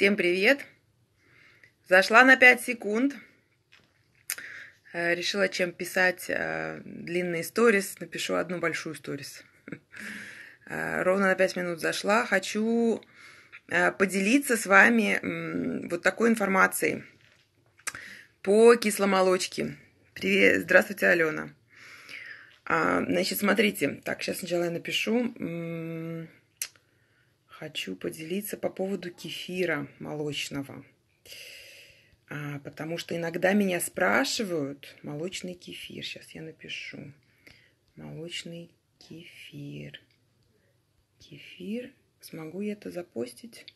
Всем привет! Зашла на 5 секунд. Э, решила, чем писать э, длинные сторис. Напишу одну большую сторис. Э, ровно на 5 минут зашла. Хочу поделиться с вами вот такой информацией по кисломолочке. Привет, здравствуйте, Алена. А, значит, смотрите. Так, сейчас сначала я напишу хочу поделиться по поводу кефира молочного. А, потому что иногда меня спрашивают молочный кефир. Сейчас я напишу. Молочный кефир. Кефир. Смогу я это запостить?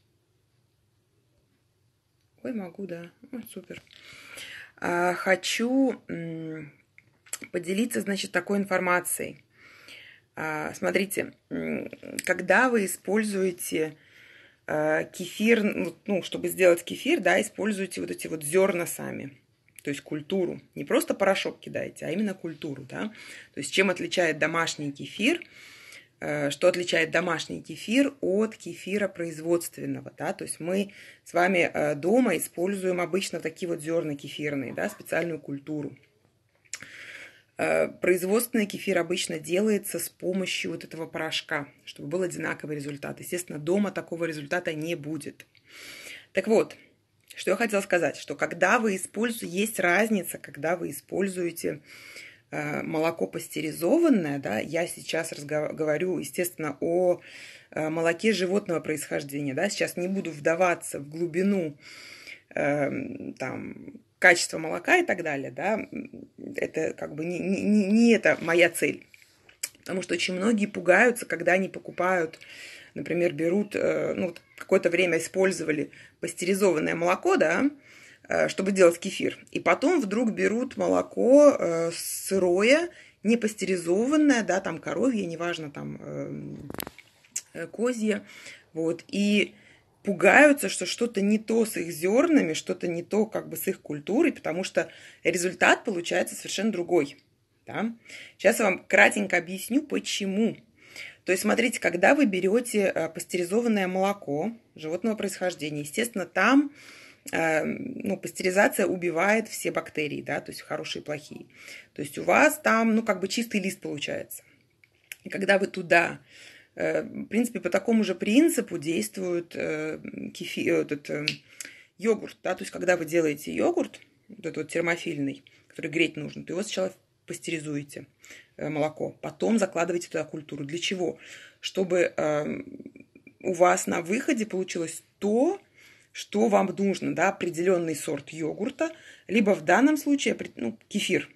Ой, могу, да. Ой, супер. А, хочу поделиться, значит, такой информацией. А, смотрите, когда вы используете а, кефир, ну, ну, чтобы сделать кефир, да, используйте вот эти вот зерна сами, то есть культуру. Не просто порошок кидаете, а именно культуру, да. То есть чем отличает домашний кефир, а, что отличает домашний кефир от кефира производственного, да, то есть мы с вами дома используем обычно такие вот зерна кефирные, да, специальную культуру. Э, производственный кефир обычно делается с помощью вот этого порошка, чтобы был одинаковый результат. Естественно, дома такого результата не будет. Так вот, что я хотела сказать, что когда вы используете, есть разница, когда вы используете э, молоко пастеризованное, да, я сейчас разговор, говорю, естественно, о э, молоке животного происхождения, да, сейчас не буду вдаваться в глубину эм, там качество молока и так далее, да, это как бы не, не, не это моя цель. Потому что очень многие пугаются, когда они покупают, например, берут, э, ну, какое-то время использовали пастеризованное молоко, да, э, чтобы делать кефир. И потом вдруг берут молоко э, сырое, не пастеризованное, да, там коровье, неважно, там эм, козье, вот, и пугаются, что что-то не то с их зернами, что-то не то как бы с их культурой, потому что результат получается совершенно другой. Да? Сейчас я вам кратенько объясню, почему. То есть, смотрите, когда вы берете э, пастеризованное молоко животного происхождения, естественно, там э, ну, пастеризация убивает все бактерии, да, то есть хорошие и плохие. То есть у вас там, ну, как бы чистый лист получается. И когда вы туда Э, в принципе, по такому же принципу действует э, кефир, э, этот йогурт. Да? То есть, когда вы делаете йогурт, вот этот вот термофильный, который греть нужно, то его сначала пастеризуете молоко, потом закладываете туда культуру. Для чего? Чтобы у вас на выходе получилось то, что вам нужно, да, определенный сорт йогурта, либо в данном случае ну, кефир.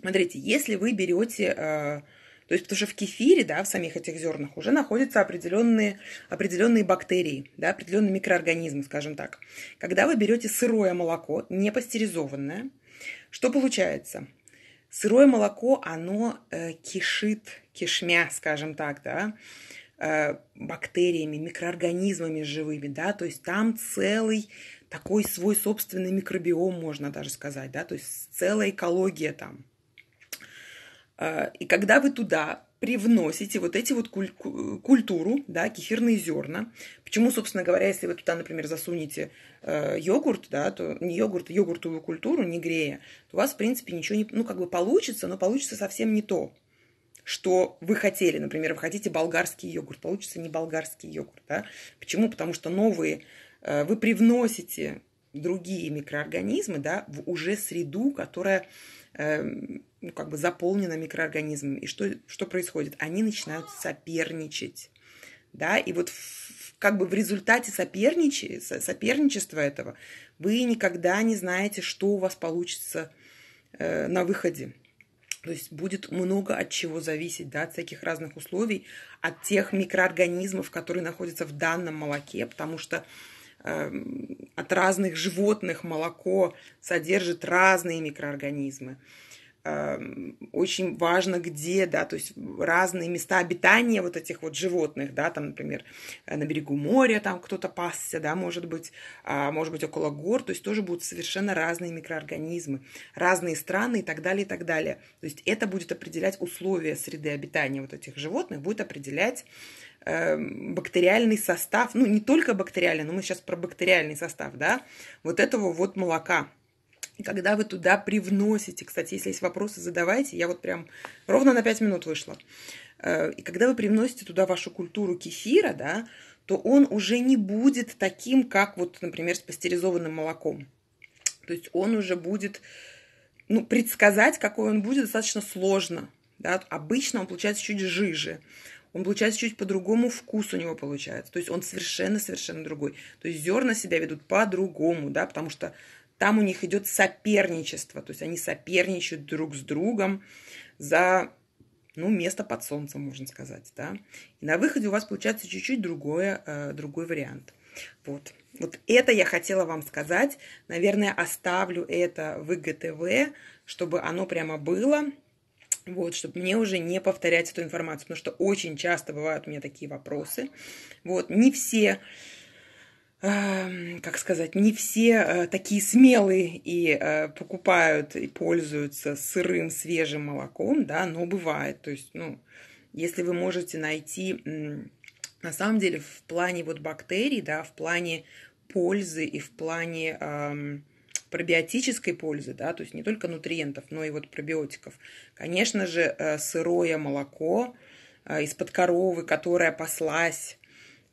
Смотрите, если вы берете то есть, потому что в кефире, да, в самих этих зернах уже находятся определенные, определенные бактерии, да, определенные микроорганизмы, скажем так. Когда вы берете сырое молоко, не пастеризованное, что получается? Сырое молоко, оно э, кишит, кишмя, скажем так, да, э, бактериями, микроорганизмами живыми, да, то есть там целый такой свой собственный микробиом, можно даже сказать, да, то есть целая экология там. А, и когда вы туда привносите вот эти вот куль- культуру, да, кефирные зерна. Почему, собственно говоря, если вы туда, например, засунете э, йогурт, да, то не йогурт, йогуртовую культуру, не грея, то у вас, в принципе, ничего не, ну, как бы получится, но получится совсем не то, что вы хотели. Например, вы хотите болгарский йогурт, получится не болгарский йогурт, да. Почему? Потому что новые, э, вы привносите другие микроорганизмы, да, в уже среду, которая э, ну, как бы заполнена микроорганизмами. И что, что происходит? Они начинают соперничать. Да? И вот в, как бы в результате соперниче, соперничества этого вы никогда не знаете, что у вас получится э, на выходе. То есть будет много от чего зависеть, да, от всяких разных условий, от тех микроорганизмов, которые находятся в данном молоке, потому что эм, от разных животных молоко содержит разные микроорганизмы. Эм, очень важно где, да, то есть разные места обитания вот этих вот животных, да, там, например, э, на берегу моря там кто-то пасся, да, может быть, а, может быть, около гор, то есть тоже будут совершенно разные микроорганизмы, разные страны и так далее, и так далее. То есть это будет определять условия среды обитания вот этих животных, будет определять эм, бактериальный состав, ну не только бактериальный, но мы сейчас про бактериальный состав, да, вот этого вот молока, и когда вы туда привносите, кстати, если есть вопросы, задавайте, я вот прям ровно на 5 минут вышла. Э, и когда вы привносите туда вашу культуру кефира, да, то он уже не будет таким, как вот, например, с пастеризованным молоком. То есть он уже будет, ну, предсказать, какой он будет, достаточно сложно. Да? Обычно он получается чуть жиже он получается чуть по-другому, вкус у него получается. То есть он совершенно-совершенно другой. То есть зерна себя ведут по-другому, да, потому что там у них идет соперничество, то есть они соперничают друг с другом за ну, место под солнцем, можно сказать, да. И на выходе у вас получается чуть-чуть другое, э, другой вариант. Вот. Вот это я хотела вам сказать. Наверное, оставлю это в ИГТВ, чтобы оно прямо было. Вот, чтобы мне уже не повторять эту информацию, потому что очень часто бывают у меня такие вопросы. Вот, не все Эм, как сказать, не все э, такие смелые и э, покупают и пользуются сырым свежим молоком, да, но бывает. То есть, ну, если вы можете найти, на самом деле, в плане вот бактерий, да, в плане пользы и в плане эм, пробиотической пользы, да, то есть не только нутриентов, но и вот пробиотиков. Конечно же, э, сырое молоко из-под коровы, которая паслась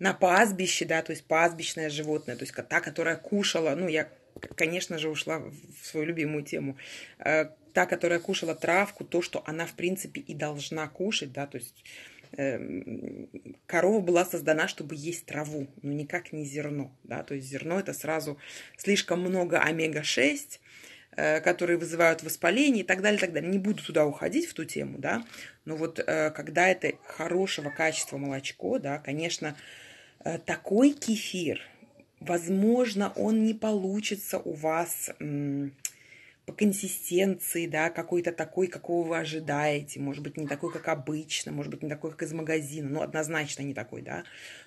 на пастбище, да, то есть пастбищное животное, то есть та, которая кушала, ну, я, конечно же, ушла в свою любимую тему, э, та, которая кушала травку, то, что она, в принципе, и должна кушать, да, то есть эм, корова была создана, чтобы есть траву, но никак не зерно. Да? То есть зерно это сразу слишком много омега-6, э, которые вызывают воспаление и так далее, так далее. Не буду туда уходить, в ту тему, да. Но вот э, когда это хорошего качества молочко, да, конечно, Э, такой кефир, возможно, он не получится у вас по консистенции, да, какой-то такой, какого вы ожидаете, может быть, не такой, как обычно, может быть, не такой, как из магазина, но ну, однозначно не такой, да,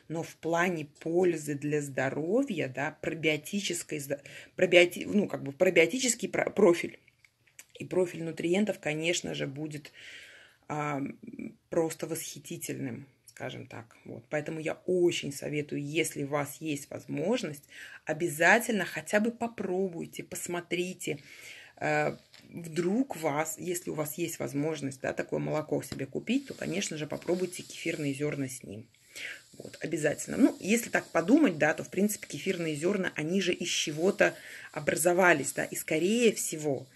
но в плане пользы для здоровья, да, пробиотической, пробиоти, ну, как бы пробиотический профиль и профиль нутриентов, конечно же, будет а, просто восхитительным скажем так. Вот. Поэтому я очень советую, если у вас есть возможность, обязательно хотя бы попробуйте, посмотрите. Э, вдруг вас, если у вас есть возможность да, такое молоко себе купить, то, конечно же, попробуйте кефирные зерна с ним. Вот, обязательно. Ну, если так подумать, да, то, в принципе, кефирные зерна, они же из чего-то образовались, да, и, скорее всего,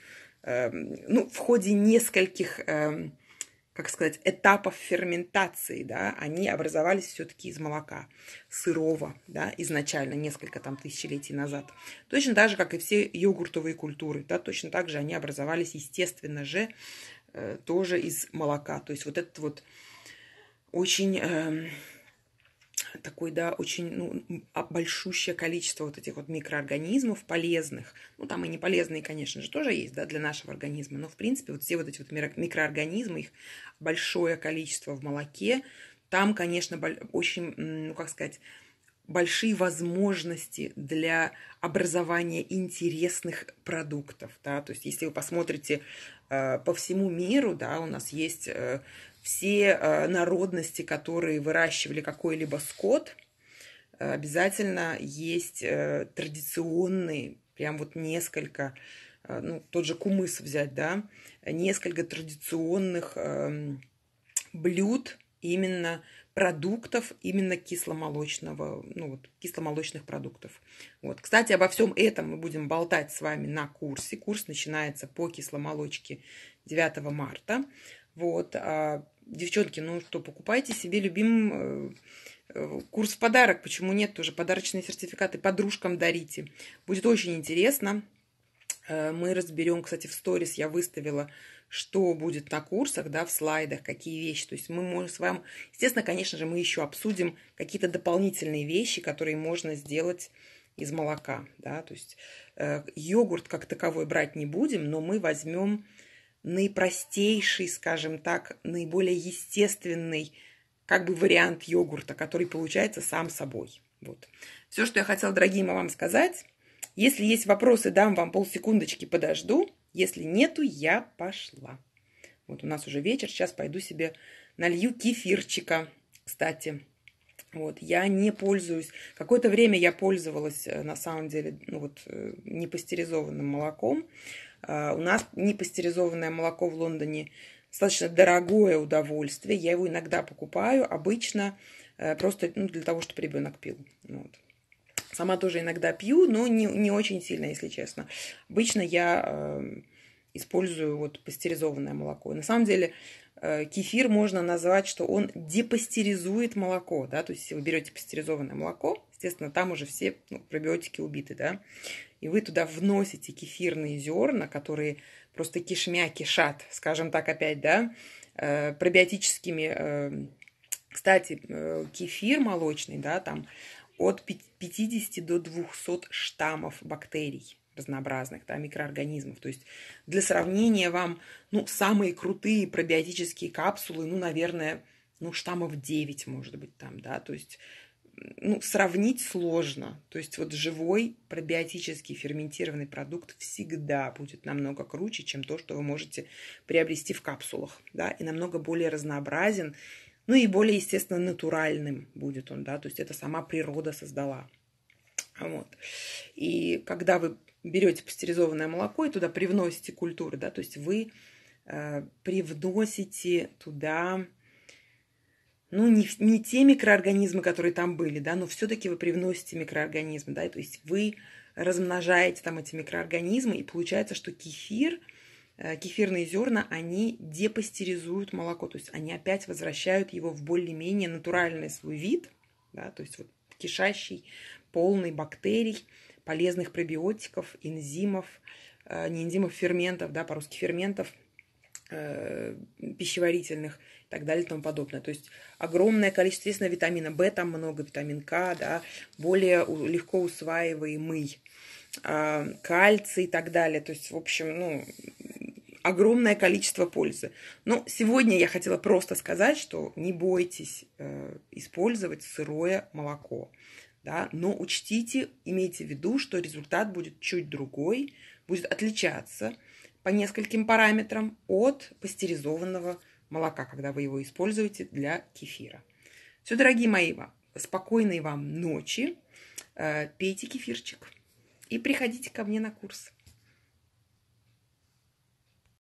э, ну, в ходе нескольких... Э, как сказать, этапов ферментации, да, они образовались все-таки из молока сырого, да, изначально, несколько там тысячелетий назад. Точно так же, как и все йогуртовые культуры, да, точно так же они образовались, естественно же, э, тоже из молока. То есть вот этот вот очень... Эм, такой, да, очень, ну, а, большущее количество вот этих вот микроорганизмов полезных. Ну, там и не полезные, конечно же, тоже есть, да, для нашего организма, но, в принципе, вот все вот эти вот микроорганизмы, их большое количество в молоке, там, конечно, очень, ну, как сказать, большие возможности для образования интересных продуктов. Да? То есть, если вы посмотрите э, по всему миру, да, у нас есть э, все э, народности, которые выращивали какой-либо скот, э, обязательно есть э, традиционные, прям вот несколько, э, ну, тот же кумыс взять, да, несколько традиционных э, блюд именно э, продуктов именно кисломолочного, ну вот, кисломолочных продуктов. Вот. Кстати, обо всем этом мы будем болтать с вами на курсе. Курс начинается по кисломолочке 9 марта. Вот. А, девчонки, ну что, покупайте себе любимый э, э, курс в подарок. Почему нет? Тоже подарочные сертификаты подружкам дарите. Будет очень интересно. Э, мы разберем, кстати, в сторис я выставила что будет на курсах, да, в слайдах, какие вещи. То есть мы можем с вами, естественно, конечно же, мы еще обсудим какие-то дополнительные вещи, которые можно сделать из молока, да, то есть э, йогурт как таковой брать не будем, но мы возьмем наипростейший, скажем так, наиболее естественный как бы вариант йогурта, который получается сам собой. Вот. Все, что я хотела, дорогие мои, вам сказать. Если есть вопросы, дам вам полсекундочки, подожду. Если нету, я пошла. Вот у нас уже вечер, сейчас пойду себе налью кефирчика, кстати. Вот, я не пользуюсь. Какое-то время я пользовалась, э, на самом деле, ну вот, э, непастеризованным молоком. А, у нас непастеризованное молоко в Лондоне достаточно дорогое удовольствие. Я его иногда покупаю, обычно э, просто ну, для того, чтобы ребенок пил. Вот. Сама тоже иногда пью, но не, не очень сильно, если честно. Обычно я использую вот пастеризованное молоко. И на самом деле э, кефир можно назвать, что он депастеризует молоко, да, то есть если вы берете пастеризованное молоко, естественно, там уже все ну, пробиотики убиты, да, и вы туда вносите кефирные зерна, которые просто кишмя кишат, скажем так опять, да, э, пробиотическими, э, кстати, кефир молочный, да, там от 50 до 200 штаммов бактерий разнообразных да, микроорганизмов. То есть для сравнения вам ну, самые крутые пробиотические капсулы, ну, наверное, ну, штаммов 9, может быть, там, да, то есть ну, сравнить сложно. То есть вот живой пробиотический ферментированный продукт всегда будет намного круче, чем то, что вы можете приобрести в капсулах, да, и намного более разнообразен, ну и более, естественно, натуральным будет он, да, то есть это сама природа создала. Вот. И когда вы берете пастеризованное молоко и туда привносите культуры, да, то есть вы э, привносите туда, ну, не, не те микроорганизмы, которые там были, да, но все-таки вы привносите микроорганизмы, да, то есть вы размножаете там эти микроорганизмы, и получается, что кефир, э, кефирные зерна, они депастеризуют молоко, то есть они опять возвращают его в более-менее натуральный свой вид, да, то есть вот кишащий, полный бактерий, полезных пробиотиков, энзимов, э, не энзимов, ферментов, да, по-русски ферментов, э, пищеварительных и так далее и тому подобное. То есть огромное количество, естественно, витамина В, там много витамин К, да, более легко усваиваемый, э, кальций и так далее. То есть, в общем, ну, огромное количество пользы. Но сегодня я хотела просто сказать, что не бойтесь использовать сырое молоко да, но учтите, имейте в виду, что результат будет чуть другой, будет отличаться по нескольким параметрам от пастеризованного молока, когда вы его используете для кефира. Все, дорогие мои, спокойной вам ночи, э, пейте кефирчик и приходите ко мне на курс.